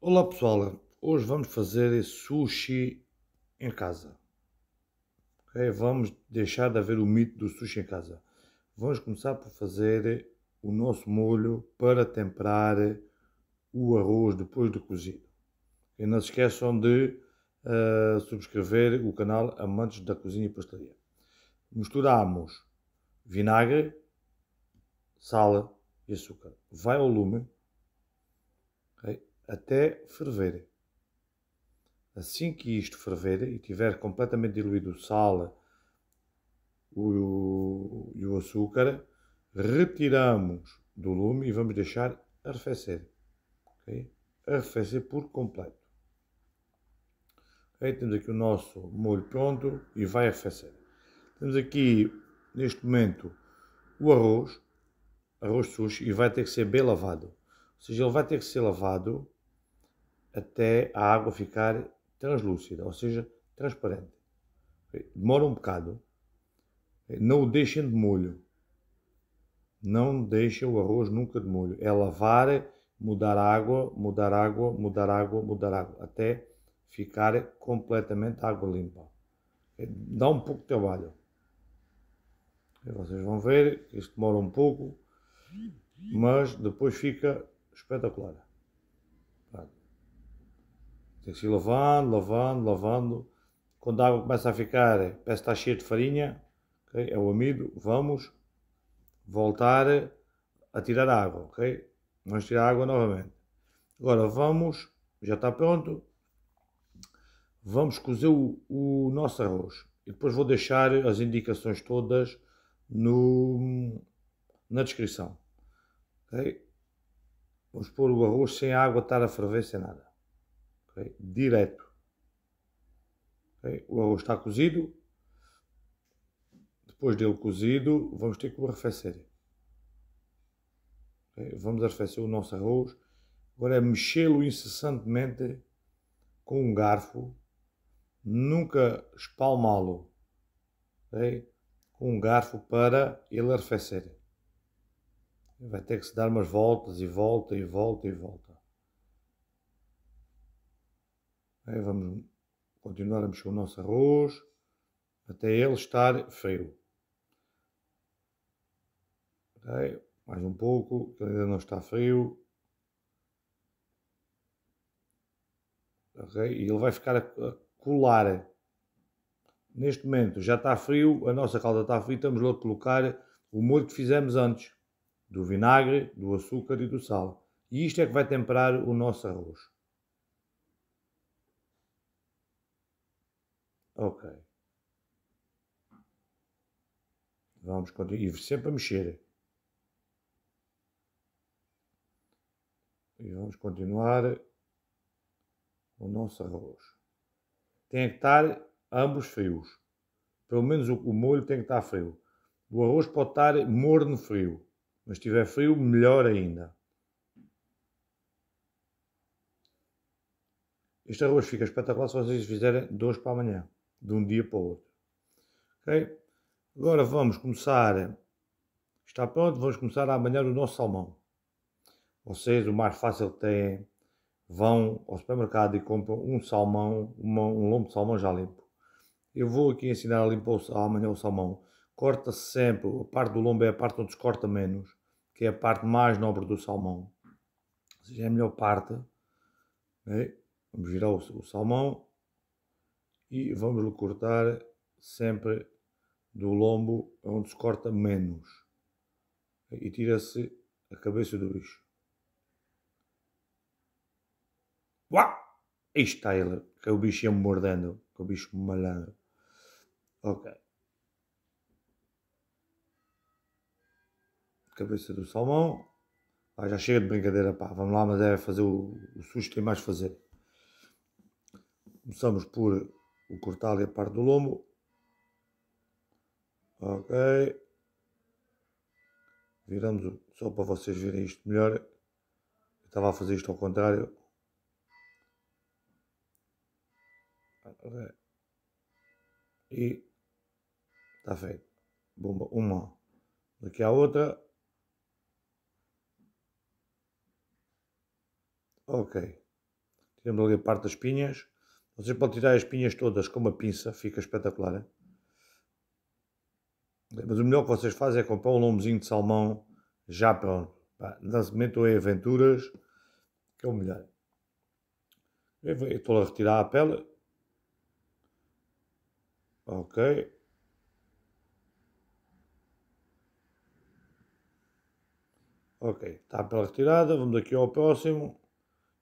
Olá pessoal, hoje vamos fazer sushi em casa. Okay? Vamos deixar de haver o mito do sushi em casa. Vamos começar por fazer o nosso molho para temperar o arroz depois de cozido. E não se esqueçam de uh, subscrever o canal Amantes da Cozinha e Pastelaria. Misturamos vinagre, sal e açúcar. Vai ao lume até ferver. Assim que isto ferver e tiver completamente diluído o sal o, e o açúcar, retiramos do lume e vamos deixar arrefecer. Okay? Arrefecer por completo. Okay? Temos aqui o nosso molho pronto e vai arrefecer. Temos aqui, neste momento, o arroz, arroz sujo sushi, e vai ter que ser bem lavado. Ou seja, ele vai ter que ser lavado até a água ficar translúcida, ou seja, transparente. Demora um bocado. Não o deixem de molho. Não deixem o arroz nunca de molho. É lavar, mudar água, mudar água, mudar água, mudar água, até ficar completamente água limpa. É, dá um pouco de trabalho. Vocês vão ver, que isto demora um pouco, mas depois fica espetacular. Tem que ir lavando, lavando, lavando. Quando a água começa a ficar, parece que está cheia de farinha, okay? é o amido, vamos voltar a tirar a água, ok? Vamos tirar a água novamente. Agora vamos, já está pronto, vamos cozer o, o nosso arroz. E depois vou deixar as indicações todas no, na descrição. Okay? Vamos pôr o arroz sem a água estar a ferver, sem nada. Okay? Direto. Okay? O arroz está cozido. Depois dele cozido, vamos ter que o arrefecer. Okay? Vamos arrefecer o nosso arroz. Agora é mexê-lo incessantemente com um garfo. Nunca espalmá-lo. Okay? Com um garfo para ele arrefecer. Vai ter que se dar umas voltas e volta e volta e volta. Aí é, vamos continuar a mexer o nosso arroz até ele estar frio. Okay? Mais um pouco, que ainda não está frio. Okay? E ele vai ficar a, colar. Neste momento já está frio, a nossa calda está fria, estamos a colocar o molho que fizemos antes, do vinagre, do açúcar e do sal. E isto é que vai temperar o nosso arroz. Ok. Vamos continuar. E sempre a mexer. E vamos continuar o nosso arroz. Tem que estar ambos frios. Pelo menos o, o molho tem que estar frio. O arroz pode estar morno frio. Mas se estiver frio, melhor ainda. Este arroz fica espetacular se vocês fizerem dois para amanhã de um dia para o outro. Ok? Agora vamos começar. Está pronto, vamos começar a o nosso salmão. Vocês, o mais fácil que têm, vão ao supermercado e compram um salmão, uma, um lombo de salmão já limpo. Eu vou aqui ensinar a limpar amanhã o salmão. Corta-se sempre, a parte do lombo é a parte onde se corta menos, que é a parte mais nobre do salmão. Ou seja, é a melhor parte. Okay? Né? Vamos virar o, o salmão e vamos cortar sempre do lombo onde se corta menos e tira-se a cabeça do bicho. Uau! Aí está ele, que é o bicho ia me mordendo, que é o bicho malandro. Ok. Cabeça do salmão. Ah, já chega de brincadeira, pá. Vamos lá, mas é fazer o, o susto e mais fazer. Começamos por o cortar ali a parte do lombo. Ok. Viramos só para vocês verem isto melhor. Eu estava a fazer isto ao contrário. Okay. E está feito. Bomba uma. Daqui à outra. Ok. Tiramos ali a parte das pinhas vocês podem tirar as espinhas todas com uma pinça, fica espetacular. Mas o melhor que vocês fazem é comprar um lombozinho de salmão já pronto. Não se em aventuras, que é o melhor. Eu estou a retirar a pele. Ok. Ok, está a pele retirada. Vamos aqui ao próximo.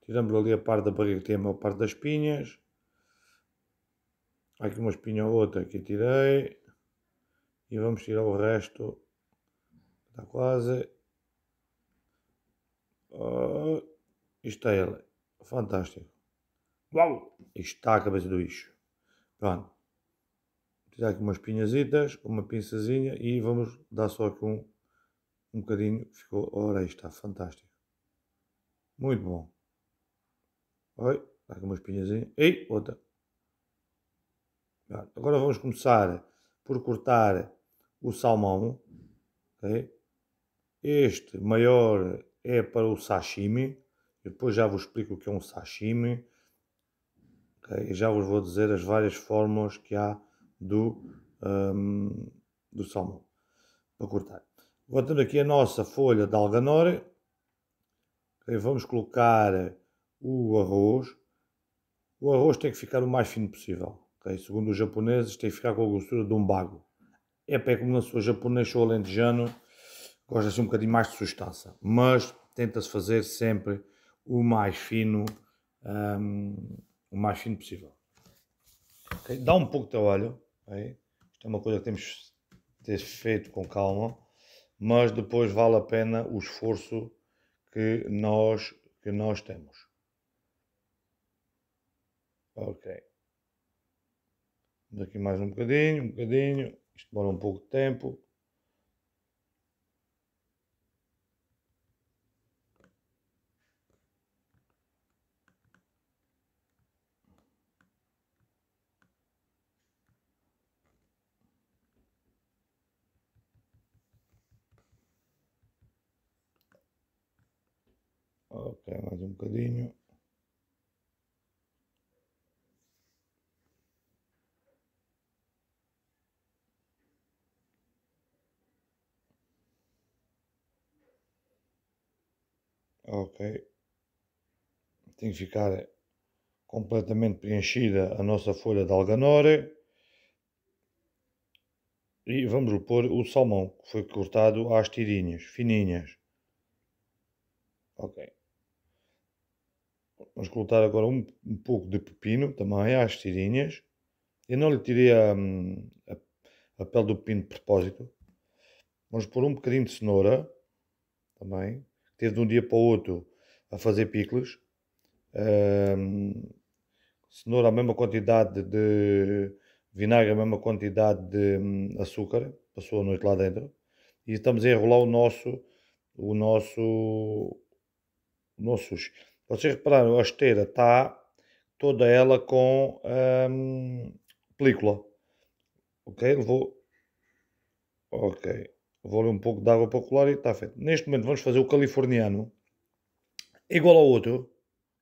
Tiramos ali a parte da barriga que tem a maior parte das espinhas. Há aqui uma espinha ou outra que tirei. E vamos tirar o resto. Está quase. Oh, isto é ele. Fantástico. Uau! Isto está a cabeça do bicho. Pronto. Vou tirar aqui umas pinhazitas, com uma pinçazinha e vamos dar só aqui um, um bocadinho. Ficou. Ora, aí está. Fantástico. Muito bom. Oi. aqui umas pinhazinhas. ei outra. Agora vamos começar por cortar o salmão. Okay? Este maior é para o sashimi. Eu depois já vos explico o que é um sashimi. Okay? E já vos vou dizer as várias formas que há do, um, do salmão para cortar. Voltando aqui a nossa folha de alganore. Okay? Vamos colocar o arroz. O arroz tem que ficar o mais fino possível. Okay? Segundo os japoneses, tem que ficar com a gostura de um bago. É pé como na sua japonês ou alentejano, gosta assim um bocadinho mais de substância. Mas tenta-se fazer sempre o mais fino, um, o mais fino possível. Okay? Dá um pouco de trabalho. Okay? Isto é uma coisa que temos de ter feito com calma. Mas depois vale a pena o esforço que nós, que nós temos. Ok. Daqui mais um bocadinho, um bocadinho. Isto demora um pouco de tempo. Ok, mais um bocadinho. Ok. Tem que ficar completamente preenchida a nossa folha de alganora. E vamos pôr o salmão que foi cortado às tirinhas, fininhas. Ok. Vamos cortar agora um, um pouco de pepino também às tirinhas. Eu não lhe tirei a, hum, a, a pele do pepino de propósito. Vamos pôr um bocadinho de cenoura também ter de um dia para o outro a fazer picles. Um, cenoura, a mesma quantidade de vinagre, a mesma quantidade de hum, açúcar. Passou a noite lá dentro. E estamos a enrolar o nosso. O nosso. O nosso sushi. Vocês repararam, a esteira está toda ela com um, película. Ok? Levou. Ok. Vou ler um pouco de água para colar e está feito. Neste momento vamos fazer o californiano, igual ao outro,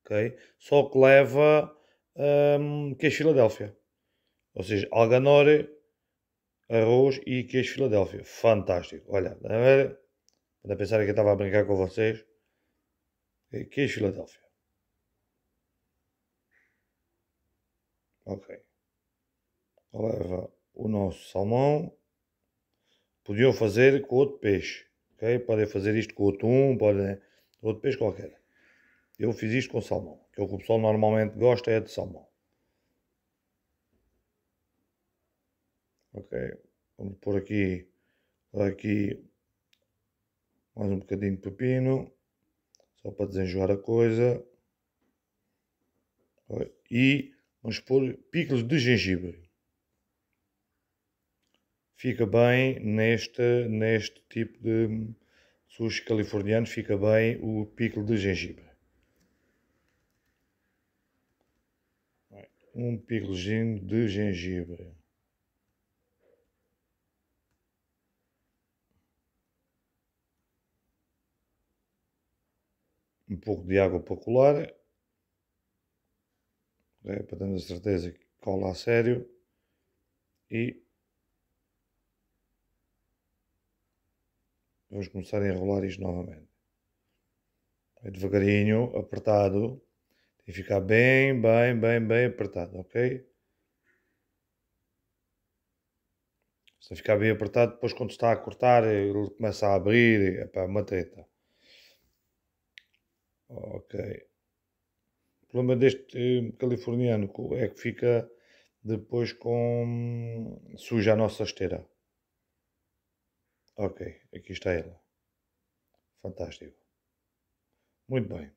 ok? Só que leva um, queijo Filadélfia. Ou seja, alganore, arroz e queijo Filadélfia. Fantástico. Olha, Para pensar que eu estava a brincar com vocês. Queijo Filadélfia. Ok. Leva o nosso salmão podiam fazer com outro peixe, ok? Podem fazer isto com atum, podem outro peixe qualquer. Eu fiz isto com salmão, é que o pessoal normalmente gosta é de salmão. Ok, vamos pôr aqui, aqui mais um bocadinho de pepino, só para desenjoar a coisa. E vamos pôr picos de gengibre fica bem neste, neste tipo de sushi californiano, fica bem o pico de gengibre. Um pico de gengibre. Um pouco de água para colar, é, para termos a certeza que cola a sério. E Vamos começar a enrolar isto novamente. É devagarinho, apertado. Tem que ficar bem, bem, bem, bem apertado, ok? Se ficar bem apertado, depois quando está a cortar, ele começa a abrir. É para uma treta. Ok. O problema deste eh, californiano é que fica depois com suja a nossa esteira. Ok, aqui está ela. Fantástico. Muito bem.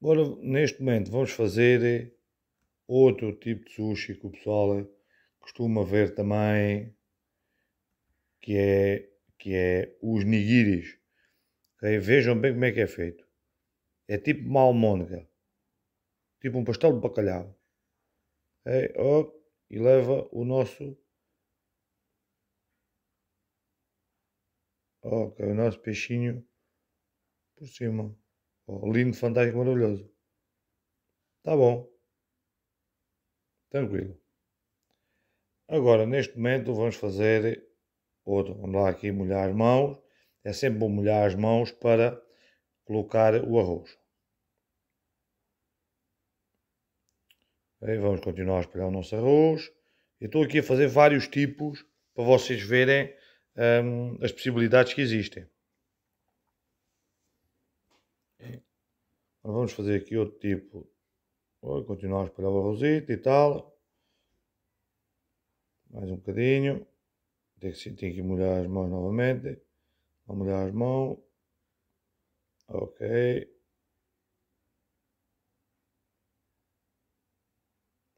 Agora, neste momento, vamos fazer eh, outro tipo de sushi que o pessoal eh, costuma ver também, que é, que é os nigiris. Okay? Vejam bem como é que é feito. É tipo uma tipo um pastel de bacalhau. Okay? Oh, e leva o nosso Ok, o nosso peixinho por cima. Oh, lindo fantástico maravilhoso. Tá bom. Tranquilo. Agora, neste momento, vamos fazer outro. Vamos lá aqui molhar as mãos. É sempre bom molhar as mãos para colocar o arroz. Aí vamos continuar a espalhar o nosso arroz. Eu estou aqui a fazer vários tipos para vocês verem um, as possibilidades que existem. Agora vamos fazer aqui outro tipo. Vou continuar a espalhar o arrozito e tal. Mais um bocadinho. Tem que, que molhar as mãos novamente. Vou molhar as mãos. Ok.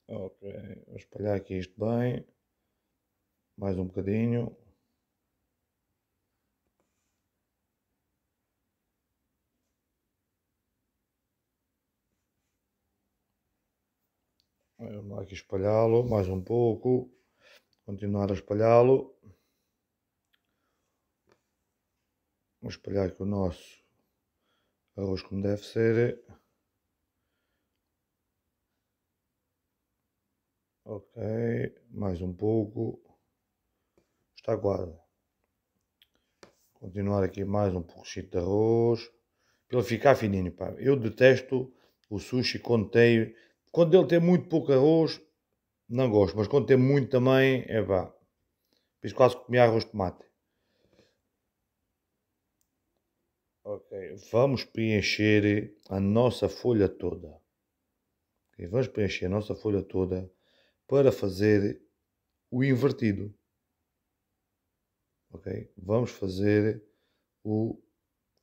Ok. Vou espalhar aqui isto bem. Mais um bocadinho. Vamos aqui espalhá-lo mais um pouco. Continuar a espalhá-lo. Vamos espalhar aqui o nosso arroz como deve ser. Ok, mais um pouco. Está quase. Continuar aqui mais um pouco de arroz. Para ele ficar fininho, pá. Eu detesto o sushi quando tem quando ele tem muito pouco arroz, não gosto, mas quando tem muito também, é pá. Fiz quase comer arroz de tomate. Ok, vamos preencher a nossa folha toda. Okay, vamos preencher a nossa folha toda para fazer o invertido. Ok, vamos fazer o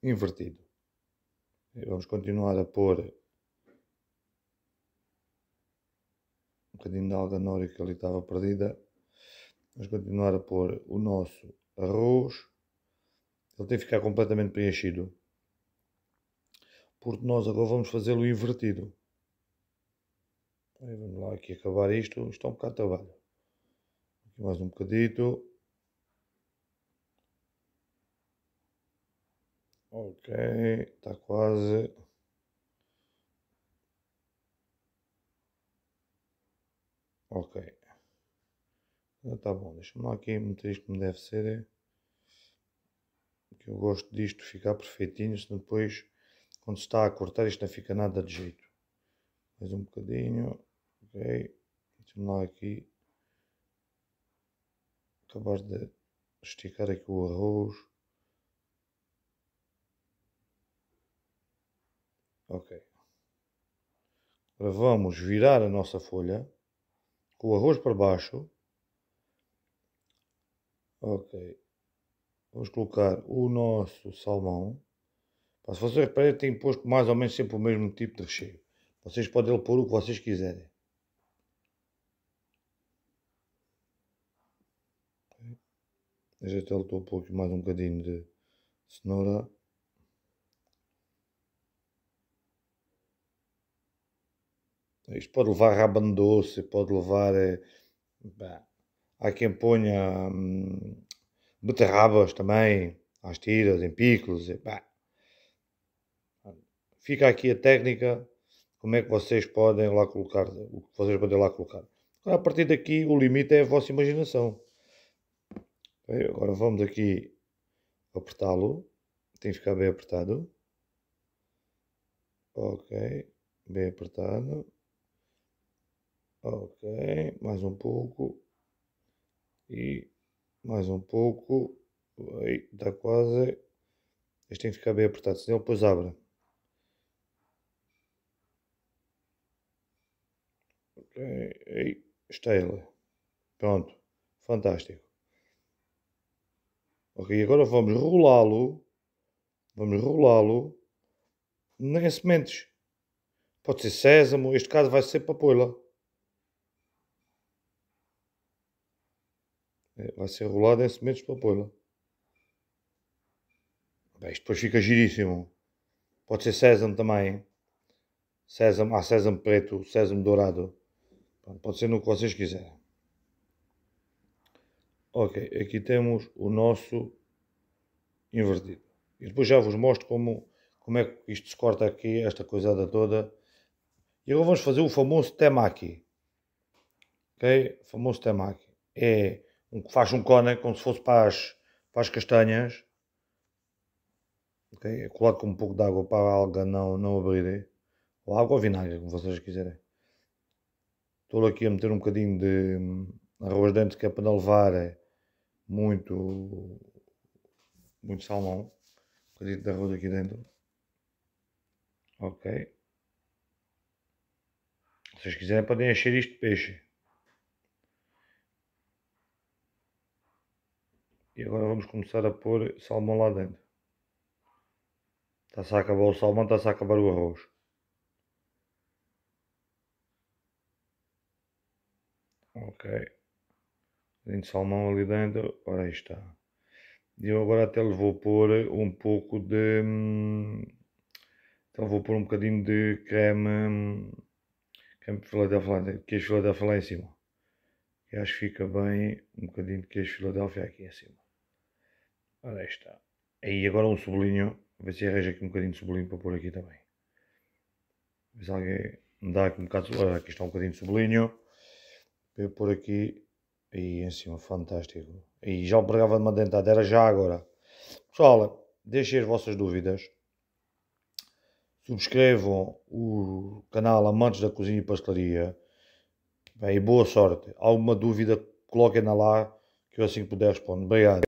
invertido. Vamos continuar a pôr bocadinho de alganora que ali estava perdida. Vamos continuar a pôr o nosso arroz. Ele tem que ficar completamente preenchido. Porque nós agora vamos fazê-lo invertido. Aí vamos lá aqui acabar isto. Isto é um bocado de trabalho. Aqui mais um bocadito. Ok, está quase. Ok. está então bom, deixa-me lá aqui meter isto como deve ser. É que eu gosto disto ficar perfeitinho, senão depois, quando se está a cortar, isto não fica nada de jeito. Mais um bocadinho. Ok. Deixa-me lá aqui. Acabar de esticar aqui o arroz. Ok. Agora vamos virar a nossa folha com o arroz para baixo. Ok. Vamos colocar o nosso salmão. Se vocês reparem, tem posto mais ou menos sempre o mesmo tipo de recheio. Vocês podem pôr o que vocês quiserem. já até estou a pôr aqui mais um bocadinho de cenoura. Isto pode levar a rabano doce, pode levar. Bem, eh, há quem ponha hum, beterrabas também, às tiras, em picos. fica aqui a técnica, como é que vocês podem lá colocar, o que vocês podem lá colocar. Agora, a partir daqui, o limite é a vossa imaginação. Agora vamos aqui apertá-lo. Tem que ficar bem apertado. Ok, bem apertado. Ok, mais um pouco. E mais um pouco. Aí, está quase. Este tem que ficar bem apertado, senão depois abre. Ok, aí está ele. Pronto, fantástico. Ok, agora vamos rolá-lo. Vamos rolá-lo Nem é sementes. Pode ser sésamo, este caso vai ser papoila. É, vai ser rolado em sementes para pô-la. Bem, isto depois fica giríssimo. Pode ser sésamo também. Sésamo, há ah, sésamo preto, sésamo dourado. Pode ser no que vocês quiserem. Ok, aqui temos o nosso invertido. E depois já vos mostro como, como é que isto se corta aqui, esta coisada toda. E agora vamos fazer o famoso temaki. Ok? O famoso temaki. É um, faz um cone como se fosse para as, para as castanhas. Okay? colado com um pouco de água para a alga não, não abrir. Eh? Ou água ou vinagre, como vocês quiserem. Estou aqui a meter um bocadinho de hum, arroz dentro que é para não levar eh, muito, muito salmão. Um bocadinho de arroz aqui dentro. Ok. Se vocês quiserem podem encher isto de peixe. vamos começar a pôr salmão lá dentro. Está-se a acabar o salmão, está-se a acabar o arroz. Ok. Tem salmão ali dentro. Ora aí está. E eu agora até lhe vou pôr um pouco de. Então vou pôr um bocadinho de creme. Hum, creme Filadélfia, queijo Filadélfia lá em cima. Eu acho que fica bem um bocadinho de queijo Filadélfia aqui em cima. Ora, aí está. Aí agora um sublinho. Vou ver se arranja aqui um bocadinho de sublinho para pôr aqui também. Ver se alguém me dá aqui um bocado. Olha, aqui está um bocadinho de sublinho. Para eu pôr aqui. Aí em cima, fantástico. E já o pregava de uma dentada, era já agora. Pessoal, deixem as vossas dúvidas. Subscrevam o canal Amantes da Cozinha e Pastelaria. Bem, boa sorte. Alguma dúvida, coloquem-na lá que eu assim puder responder. Obrigado.